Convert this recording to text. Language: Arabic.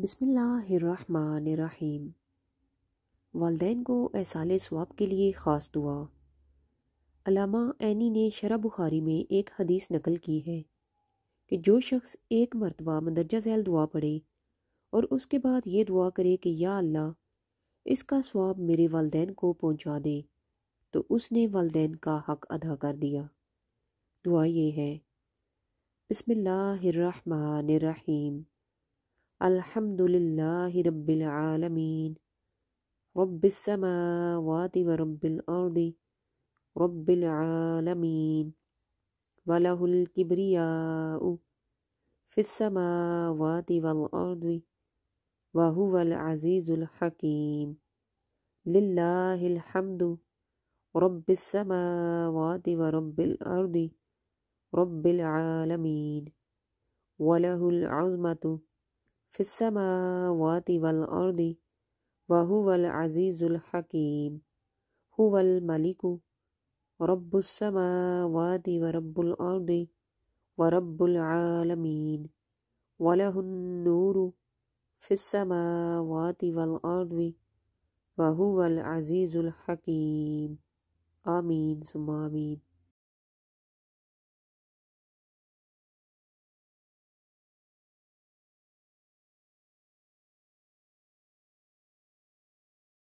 بسم اللہ الرحمن الرحیم والدین کو احسال سواب کے لیے خاص دعا علامہ عینی نے شرح بخاری میں ایک حدیث نقل کی ہے کہ جو شخص ایک مرتبہ مندرجہ ذیل دعا پڑھے اور اس کے بعد یہ دعا کرے کہ یا اللہ اس کا سواب میرے والدین کو پہنچا دے تو اس نے والدین کا حق ادا کر دیا دعا یہ ہے بسم اللہ الرحمن الرحیم الحمد لله رب العالمين رب السماوات ورب الأرض رب العالمين وله الكبرياء في السماوات والأرض وهو العزيز الحكيم لله الحمد رب السماوات ورب الأرض رب العالمين وله العظمة في السماوات والأرض وهو العزيز الحكيم هو الملك رب السماوات ورب الأرض ورب العالمين وله النور في السماوات والأرض وهو العزيز الحكيم آمين ثم آمين